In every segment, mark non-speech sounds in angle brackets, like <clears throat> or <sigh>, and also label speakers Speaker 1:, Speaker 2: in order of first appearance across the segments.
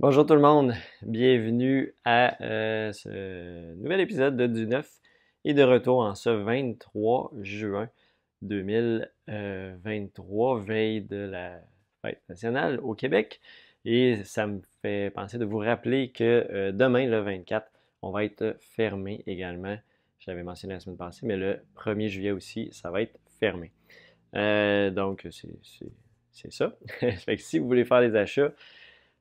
Speaker 1: Bonjour tout le monde, bienvenue à euh, ce nouvel épisode de Du 9 et de retour en ce 23 juin 2023, euh, veille de la fête nationale au Québec. Et ça me fait penser de vous rappeler que euh, demain, le 24, on va être fermé également. Je l'avais mentionné la semaine passée, mais le 1er juillet aussi, ça va être fermé. donc, c'est ça. <laughs> si vous voulez faire des achats,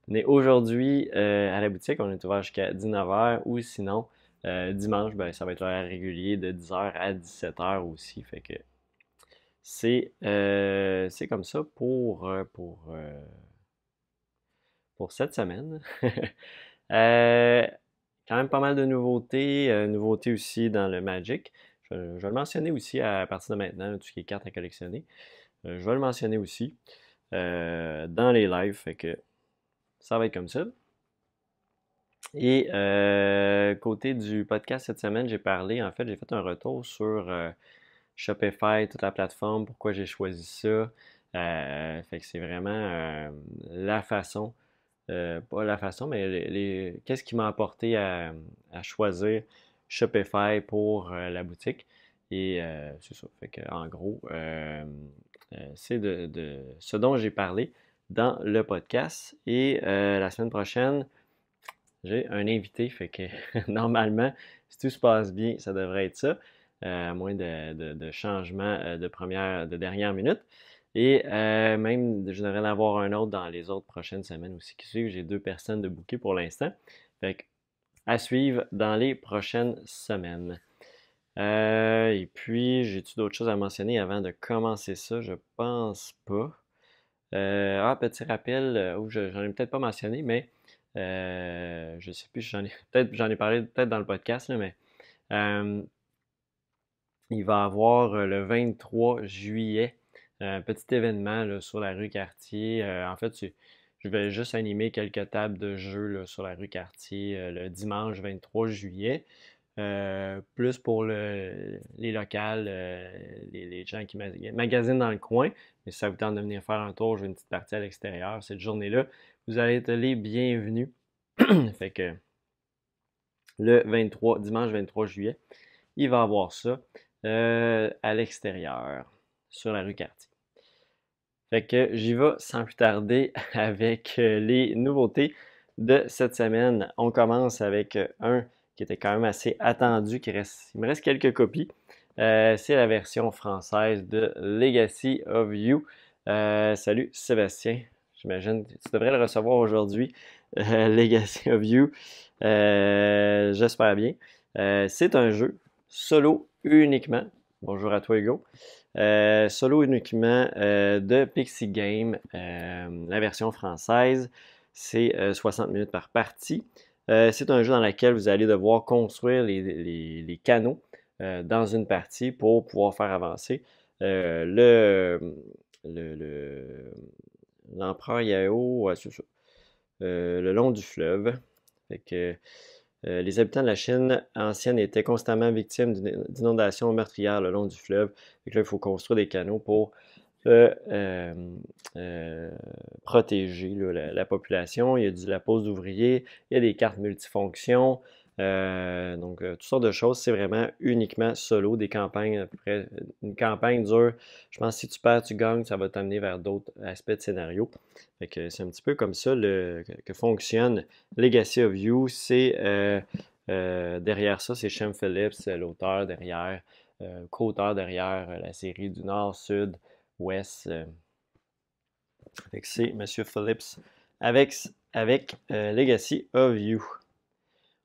Speaker 1: mais aujourd'hui, euh, à la boutique, on est ouvert jusqu'à 19h ou sinon, euh, dimanche, ben, ça va être l'heure régulier de 10h à 17h aussi. Fait que c'est, euh, comme ça pour, pour, pour cette semaine. <laughs> quand même pas mal de nouveautés. nouveautés aussi dans le Magic. Je, je, vais le mentionner aussi à partir de maintenant, tout ce qui est cartes à collectionner. je vais le mentionner aussi dans les lives. Fait que ça va être comme ça. Et euh, côté du podcast cette semaine, j'ai parlé, en fait, j'ai fait un retour sur euh, Shopify, toute la plateforme, pourquoi j'ai choisi ça. Euh, fait que c'est vraiment la façon, pas la façon, mais les, qu'est-ce qui m'a apporté à, choisir Shopify pour la boutique. Et c'est ça. Fait que, en gros, c'est de, ce dont j'ai parlé dans le podcast. Et euh, la semaine prochaine, j'ai un invité, fait que <laughs> normalement, si tout se passe bien, ça devrait être ça, euh, à moins de, changements euh, de première, de dernière minute. Et même, je devrais en avoir un autre dans les autres prochaines semaines aussi qui suivent. J'ai deux personnes de bouquet pour l'instant. Fait à suivre dans les prochaines semaines. et puis, j'ai-tu d'autres choses à mentionner avant de commencer ça? Je pense pas. Euh, ah, petit rappel, euh, où j'en ai peut-être pas mentionné, mais euh, je sais plus, j'en ai <laughs> peut-être j'en ai parlé peut-être dans le podcast, mais euh, il va y avoir le 23 juillet un petit événement sur la rue Cartier. en fait, je vais juste animer quelques tables de jeu sur la rue Cartier le dimanche 23 juillet. Euh, plus pour les locales, euh, les, gens qui magasinent dans le coin. Mais ça vous tente de venir faire un tour, j'ai une petite partie à l'extérieur cette journée-là. Vous allez être les bienvenus. <clears throat> fait que le 23, dimanche 23 juillet, il va avoir ça euh, à l'extérieur, sur la rue Cartier. Fait que j'y vais sans plus tarder <laughs> avec les nouveautés de cette semaine. On commence avec un qui était quand même assez attendu. Qui reste, il me reste quelques copies. Euh, c'est la version française de Legacy of You. Euh, salut Sébastien, j'imagine que tu devrais le recevoir aujourd'hui. Euh, <laughs> Legacy of You, j'espère bien. c'est un jeu solo uniquement. Bonjour à toi Hugo. solo uniquement de Pixie Game, la version française. C'est 60 minutes par partie. Euh, c'est un jeu dans lequel vous allez devoir construire les, canaux euh, dans une partie pour pouvoir faire avancer. Euh, le, l'empereur Yao, le long du fleuve. les habitants de la Chine ancienne étaient constamment victimes d'inondations meurtrières le long du fleuve. Fait il faut construire des canaux pour euh, euh, protéger la, population. Il y a du la pose d'ouvriers, il y a des cartes multifonctions, euh, donc toutes sortes de choses. C'est vraiment uniquement solo des campagnes. À peu près, une campagne dure, je pense, que si tu perds, tu gagnes, ça va t'amener vers d'autres aspects de scénario. c'est un petit peu comme ça le, que, fonctionne Legacy of You. C'est derrière ça, c'est Shem Phillips, l'auteur derrière, co-auteur derrière la série du Nord-Sud. Euh, avec c'est M. Phillips avec, avec euh, Legacy of You.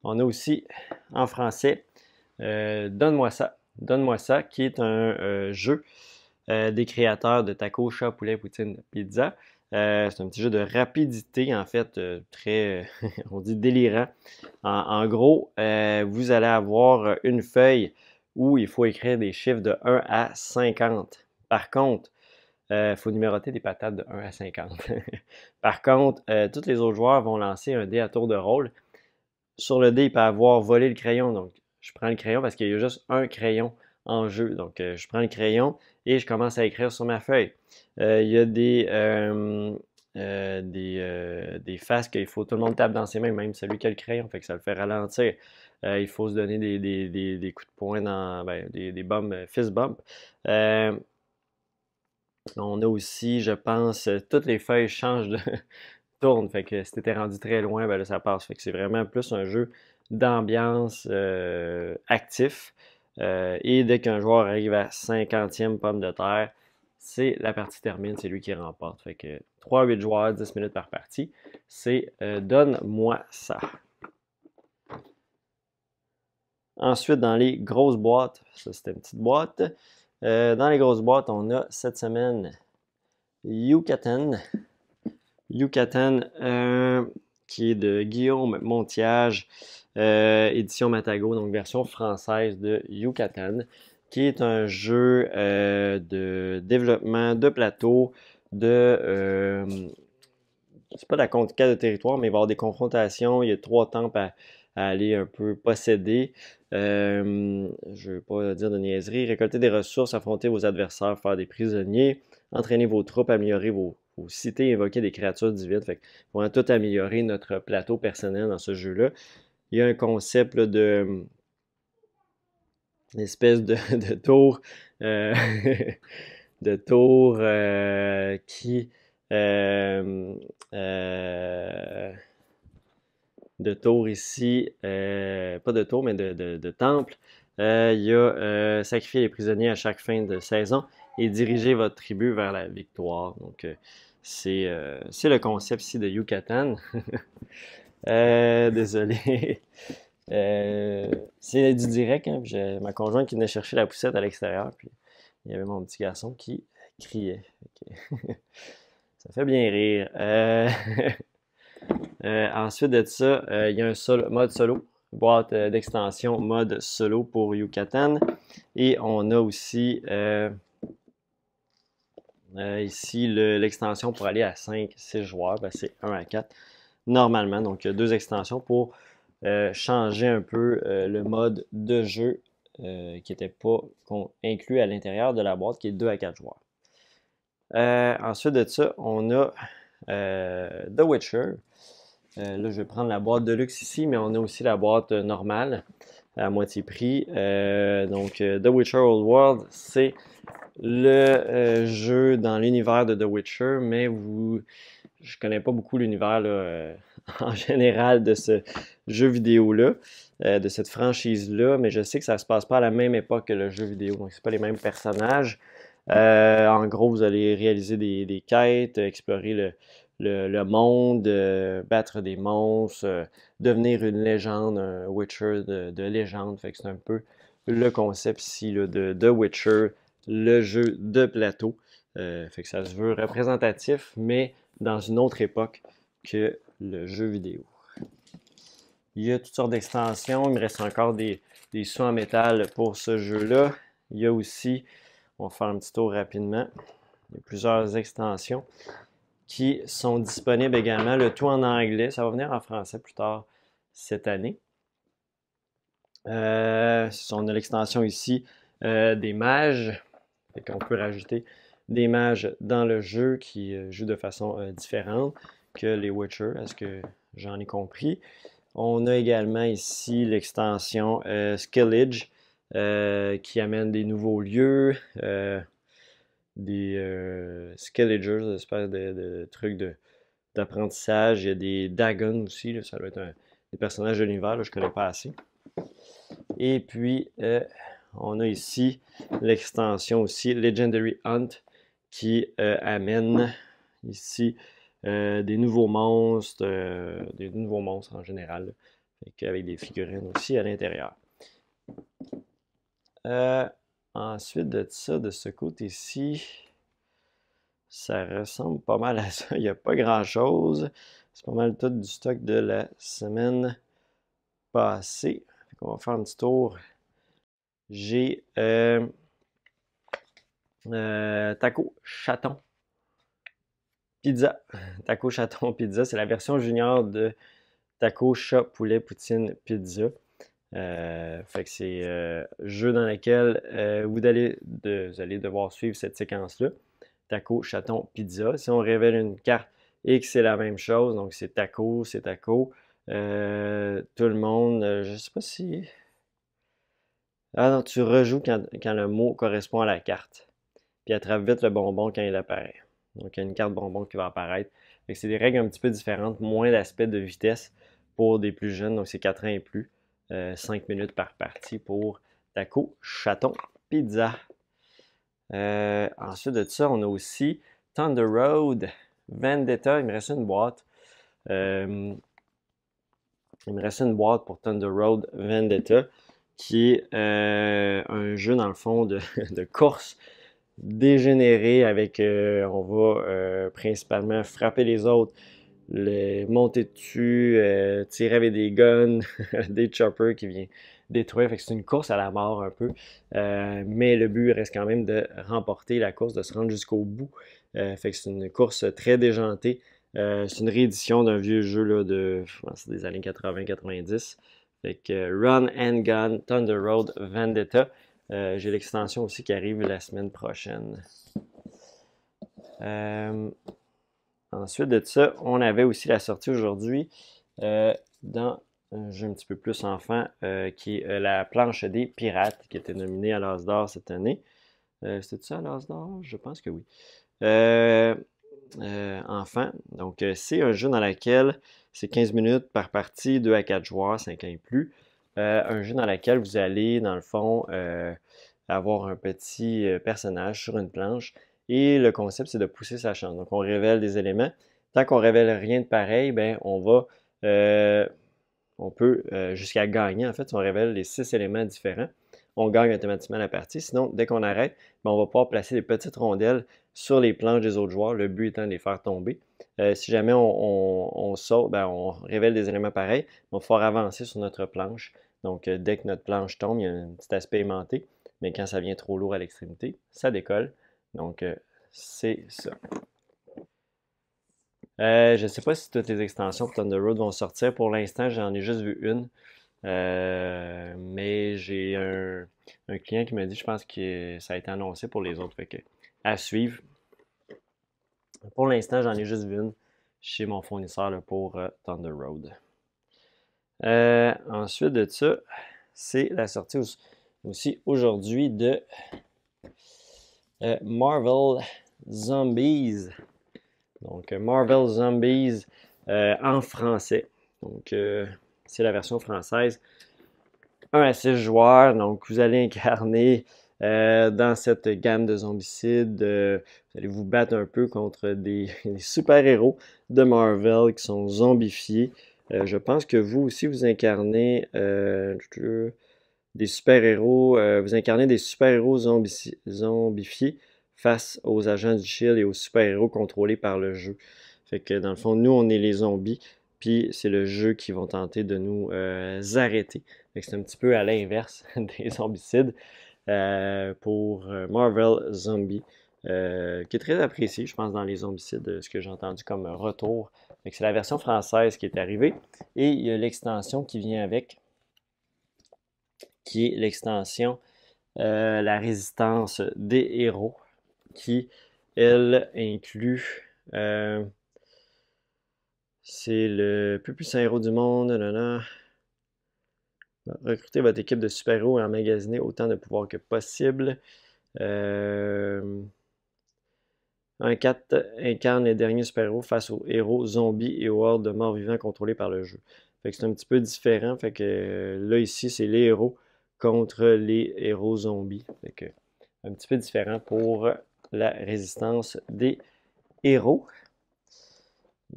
Speaker 1: On a aussi en français euh, Donne-moi ça. Donne-moi ça, qui est un jeu des créateurs de taco, chat, poulet, poutine, pizza. c'est un petit jeu de rapidité, en fait, très, <laughs> on dit délirant. en gros, vous allez avoir une feuille où il faut écrire des chiffres de 1 à 50. Par contre, il euh, faut numéroter des patates de 1 à 50. <laughs> Par contre, euh, tous les autres joueurs vont lancer un dé à tour de rôle. Sur le dé, il peut avoir volé le crayon. Donc, je prends le crayon parce qu'il y a juste un crayon en jeu. Donc, euh, je prends le crayon et je commence à écrire sur ma feuille. il y a des, des, faces qu'il faut, tout le monde tape dans ses mains, même celui qui a le crayon, fait que ça le fait ralentir. il faut se donner des, coups de poing dans ben, des, bombes, fist bump. On a aussi, je pense, euh, toutes les feuilles changent de <laughs> tourne. Fait que si t'étais rendu très loin, ben là, ça passe. Fait que c'est vraiment plus un jeu d'ambiance euh, actif. Euh, et dès qu'un joueur arrive à 50e pomme de terre, c'est la partie termine, c'est lui qui remporte. Fait que 3-8 joueurs, 10 minutes par partie. C'est donne-moi ça. Ensuite, dans les grosses boîtes, ça c'était une petite boîte, euh, dans les grosses boîtes, on a cette semaine Yucatan. Yucatan, euh, qui est de Guillaume Montiage, euh, édition Matago, donc version française de Yucatan, qui est un jeu euh, de développement de plateau, de. c'est pas la la conquête de territoire, mais il va y avoir des confrontations. Il y a trois temps par aller un peu posséder. Euh, je ne veux pas dire de niaiserie. Récolter des ressources, affronter vos adversaires, faire des prisonniers, entraîner vos troupes, améliorer vos, cités, invoquer des créatures divines. Fait va tout améliorer notre plateau personnel dans ce jeu-là. Il y a un concept de une espèce de, tour <laughs> de tour euh, <laughs> euh, qui de tours ici, euh, pas de tour, mais de, temple. Euh, il y a euh, sacrifier les prisonniers à chaque fin de saison et diriger votre tribu vers la victoire. Donc, c'est le concept ici de Yucatan. <laughs> désolé. <laughs> c'est du direct. Hein. J'ai ma conjointe qui venait chercher la poussette à l'extérieur. Puis il y avait mon petit garçon qui criait. <laughs> Ça fait bien rire. Euh, ensuite de ça, euh, il y a un mode solo, boîte euh, d'extension mode solo pour Yucatan. Et on a aussi ici l'extension pour aller à 5, 6 joueurs, ben, c'est 1 à 4 normalement. Donc il y a deux extensions pour changer un peu le mode de jeu qui n'était pas inclus à l'intérieur de la boîte, qui est 2 à 4 joueurs. ensuite de ça, on a The Witcher. Euh, là, je vais prendre la boîte de luxe ici, mais on a aussi la boîte euh, normale à moitié prix. Euh, donc, The Witcher Old World, c'est le jeu dans l'univers de The Witcher, mais vous, je connais pas beaucoup l'univers <laughs> en général de ce jeu vidéo-là, de cette franchise-là, mais je sais que ça se passe pas à la même époque que le jeu vidéo, donc c'est pas les mêmes personnages. en gros, vous allez réaliser des, des quêtes, explorer le, le, monde, euh, battre des monstres, euh, devenir une légende, un Witcher de, légende. c'est un peu le concept ici de, de, Witcher, le jeu de plateau. Euh, fait que ça se veut représentatif, mais dans une autre époque que le jeu vidéo. Il y a toutes sortes d'extensions. Il me reste encore des, soins sous en métal pour ce jeu-là. Il y a aussi, on va faire un petit tour rapidement, il plusieurs extensions qui sont disponibles également, le tout en anglais. Ça va venir en français plus tard cette année. Euh, on a l'extension ici euh, des mages. on peut rajouter des mages dans le jeu qui euh, jouent de façon différente que les Witcher, à ce que j'en ai compris. On a également ici l'extension Skillage qui amène des nouveaux lieux, des euh, espèce des de, de trucs d'apprentissage. Il y a des Dagon aussi, ça doit être des personnages de l'univers, je ne connais pas assez. Et puis, euh, on a ici l'extension aussi Legendary Hunt qui euh, amène ici euh, des nouveaux monstres, des nouveaux monstres en général, avec des figurines aussi à l'intérieur. Ensuite de ça, de ce côté-ci, ça ressemble pas mal à ça. <laughs> Il n'y a pas grand-chose. C'est pas mal tout du stock de la semaine passée. On va faire un petit tour. J'ai euh, euh, Taco Chaton Pizza. Taco Chaton Pizza, c'est la version junior de Taco Chat Poulet Poutine Pizza. Euh, fait que c'est un euh, jeu dans lequel euh, vous, allez devoir suivre cette séquence-là. Taco, chaton, pizza. Si on révèle une carte et que c'est la même chose, donc c'est taco, c'est taco. tout le monde, je sais pas si. Ah non, tu rejoues quand, le mot correspond à la carte. Puis attrape vite le bonbon quand il apparaît. Donc il y a une carte bonbon qui va apparaître. Fait c'est des règles un petit peu différentes, moins l'aspect de vitesse pour des plus jeunes, donc c'est 4 ans et plus. 5 euh, minutes par partie pour Taco Chaton Pizza. Euh, ensuite de ça, on a aussi Thunder Road Vendetta. Il me reste une boîte. Euh, il me reste une boîte pour Thunder Road Vendetta qui est un jeu dans le fond de, <laughs> course dégénérée, avec on va principalement frapper les autres, les monter dessus, euh, tirer avec des guns, <laughs> des choppers qui viennent détruire. Fait que c'est une course à la mort un peu. Euh, mais le but reste quand même de remporter la course, de se rendre jusqu'au bout. Euh, fait que c'est une course très déjantée. c'est une réédition d'un vieux jeu de, des années 80-90. Fait que Run and Gun, Thunder Road, Vendetta. J'ai l'extension aussi qui arrive la semaine prochaine. Ensuite de ça, on avait aussi la sortie aujourd'hui euh, dans un euh, jeu un petit peu plus enfant, euh, qui est la planche des pirates, qui était nominée à l'As d'or cette année. C'était ça l'As d'or? Je pense que oui. Enfin, Donc, c'est un jeu dans lequel c'est 15 minutes par partie, 2 à 4 joueurs, 5 ans et plus. un jeu dans lequel vous allez, dans le fond, avoir un petit personnage sur une planche et le concept, c'est de pousser sa chance. Donc, on révèle des éléments. Tant qu'on révèle rien de pareil, ben, on va, euh, on peut euh, jusqu'à gagner. En fait, si on révèle les six éléments différents, on gagne automatiquement la partie. Sinon, dès qu'on arrête, ben, on va pouvoir placer des petites rondelles sur les planches des autres joueurs, le but étant de les faire tomber. Euh, si jamais on, on, on saute, ben, on révèle des éléments pareils, ben, on va pouvoir avancer sur notre planche. Donc, dès que notre planche tombe, il y a un petit aspect aimanté, mais quand ça vient trop lourd à l'extrémité, ça décolle. Donc, euh, c'est ça. Euh, je ne sais pas si toutes les extensions pour Thunder Road vont sortir. Pour l'instant, j'en ai juste vu une. Euh, mais j'ai un, client qui m'a dit, je pense que ça a été annoncé pour les autres. Fait à suivre. Pour l'instant, j'en ai juste vu une chez mon fournisseur pour Thunder Road. ensuite de ça, c'est la sortie aussi aujourd'hui de euh, Marvel Zombies. Donc, euh, Marvel Zombies euh, en français. Donc, c'est la version française. 1 à 6 joueurs. Donc, vous allez incarner dans cette gamme de zombicides. vous allez vous battre un peu contre des, <laughs> super-héros de Marvel qui sont zombifiés. je pense que vous aussi, vous incarnez des super-héros, euh, vous incarnez des super-héros zombifiés face aux agents du Shield et aux super-héros contrôlés par le jeu. Fait que dans le fond, nous, on est les zombies, puis c'est le jeu qui va tenter de nous euh, arrêter. c'est un petit peu à l'inverse <laughs> des zombicides euh, pour euh, Marvel Zombie, qui est très apprécié, je pense, dans les zombicides, ce que j'ai entendu comme retour. C'est la version française qui est arrivée et il y a l'extension qui vient avec qui est l'extension euh, La résistance des héros, qui, elle, inclut. Euh, c'est le plus puissant héros du monde. Nanana. recruter votre équipe de super-héros et emmagasinez autant de pouvoir que possible. Euh, un 4 incarne les derniers super-héros face aux héros zombies et aux hordes de morts vivants contrôlés par le jeu. Fait que c'est un petit peu différent. Fait que là, ici, c'est les héros contre les héros zombies. un petit peu différent pour la résistance des héros.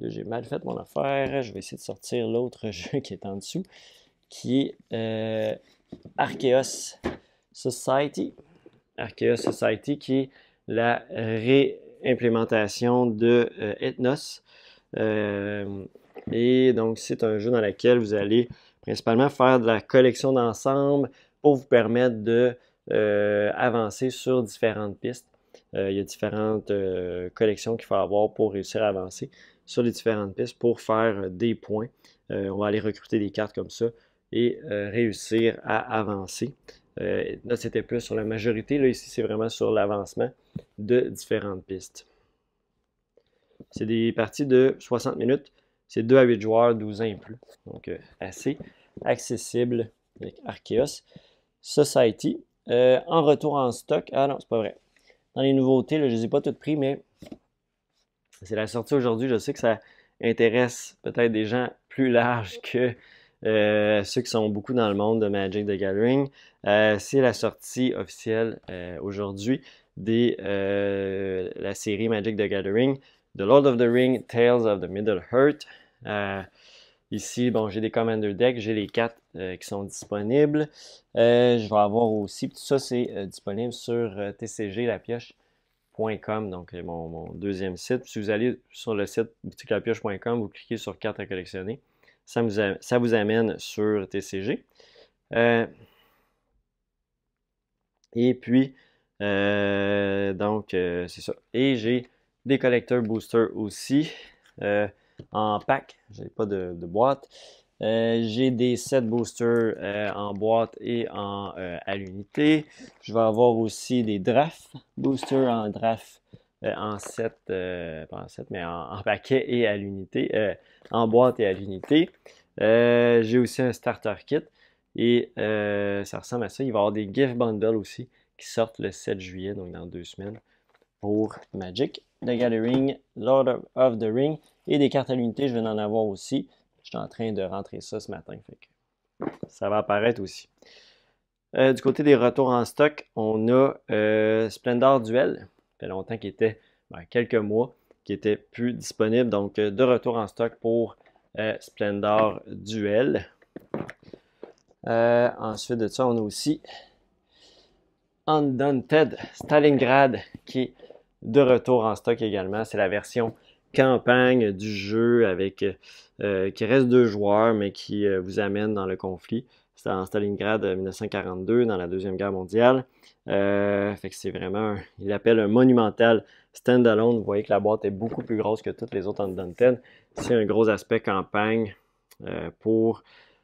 Speaker 1: j'ai mal fait mon affaire. Je vais essayer de sortir l'autre <laughs> jeu qui est en dessous, qui est euh, Society. Archaeos Society, qui est la réimplémentation de euh, Ethnos. Euh, et donc, c'est un jeu dans lequel vous allez principalement faire de la collection d'ensemble, pour vous permettre d'avancer euh, sur différentes pistes. Euh, il y a différentes euh, collections qu'il faut avoir pour réussir à avancer sur les différentes pistes pour faire des points. on va aller recruter des cartes comme ça et réussir à avancer. là, c'était plus sur la majorité. Là, ici, c'est vraiment sur l'avancement de différentes pistes. C'est des parties de 60 minutes. C'est 2 à 8 joueurs, 12 ans et plus. Donc, assez accessible avec Arceus, Society. Euh, en retour en stock, ah non, c'est pas vrai. Dans les nouveautés, je ne les ai pas toutes prises, mais c'est la sortie aujourd'hui. Je sais que ça intéresse peut-être des gens plus larges que euh, ceux qui sont beaucoup dans le monde de Magic the Gathering. Euh, c'est la sortie officielle aujourd'hui de la série Magic the Gathering, The Lord of the Ring, Tales of the Middle Earth. Ici, bon, j'ai des Commander Deck, j'ai les quatre euh, qui sont disponibles. Euh, je vais avoir aussi, tout ça, c'est euh, disponible sur tcglapioche.com, donc mon, deuxième site. Si vous allez sur le site boutiquelapioche.com, vous cliquez sur cartes à collectionner. Ça, ça vous amène sur TCG. et puis, donc, c'est ça. Et j'ai des collecteurs boosters aussi en pack. J'ai pas de, boîte. Euh, j'ai des 7 boosters euh, en boîte et en, euh, à l'unité. Je vais avoir aussi des drafts, boosters en draft, en 7, pas en 7, mais en, en paquet et à l'unité, en boîte et à l'unité. j'ai aussi un starter kit et ça ressemble à ça. Il va y avoir des gift bundles aussi qui sortent le 7 juillet, donc dans deux semaines, pour Magic. The Gathering, Lord of, the Ring et des cartes à l'unité, je vais en avoir aussi. Je suis en train de rentrer ça ce matin, ça va apparaître aussi. Euh, du côté des retours en stock, on a euh, Splendor Duel. Ça fait longtemps qu'il était, ben, quelques mois, qui était plus disponible. Donc, euh, de retour en stock pour Splendor Duel. ensuite de ça, on a aussi Undaunted Stalingrad qui est de retour en stock également. C'est la version campagne du jeu avec euh, qui reste deux joueurs, mais qui euh, vous amène dans le conflit. C'est en Stalingrad 1942, euh, dans la Deuxième Guerre mondiale. c'est vraiment, il appelle un monumental standalone. Vous voyez que la boîte est beaucoup plus grosse que toutes les autres en C'est un gros aspect campagne pour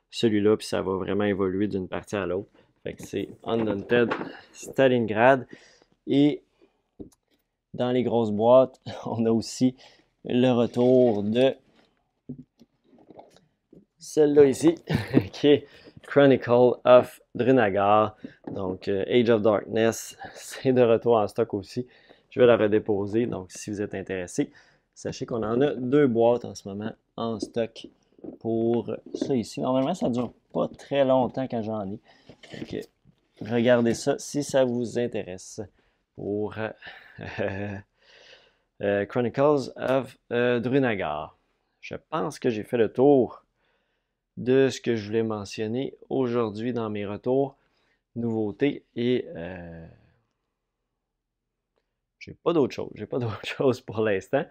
Speaker 1: celui-là, puis ça va vraiment évoluer d'une partie à l'autre. c'est Undaunted Stalingrad. Et dans les grosses boîtes, <laughs> on a aussi le retour de celle-là ici, <laughs> qui est Chronicle of Drinagar. Donc, euh, Age of Darkness, <laughs> c'est de retour en stock aussi. Je vais la redéposer. Donc, si vous êtes intéressé, sachez qu'on en a deux boîtes en ce moment en stock pour ça ici. Normalement, ça ne dure pas très longtemps quand j'en ai. regardez ça si ça vous intéresse pour euh, <laughs> Euh, Chronicles of euh, Drunagar. Je pense que j'ai fait le tour de ce que je voulais mentionner aujourd'hui dans mes retours, nouveautés et euh, j'ai pas d'autre chose. J'ai pas <laughs> d'autre chose pour l'instant.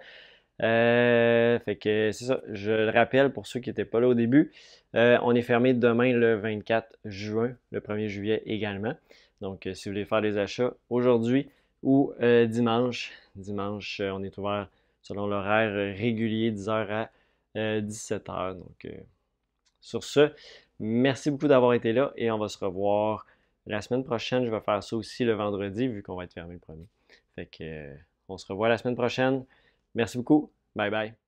Speaker 1: fait que c'est ça. Je le rappelle pour ceux qui n'étaient pas là au début. on est fermé demain le 24 juin, le 1er juillet également. Donc, si vous voulez faire des achats aujourd'hui, ou euh, dimanche. Dimanche, euh, on est ouvert selon l'horaire euh, régulier, 10h à 17h. Donc, sur ce, merci beaucoup d'avoir été là et on va se revoir la semaine prochaine. Je vais faire ça aussi le vendredi, vu qu'on va être fermé le premier. Fait que, on se revoit la semaine prochaine. Merci beaucoup. Bye bye.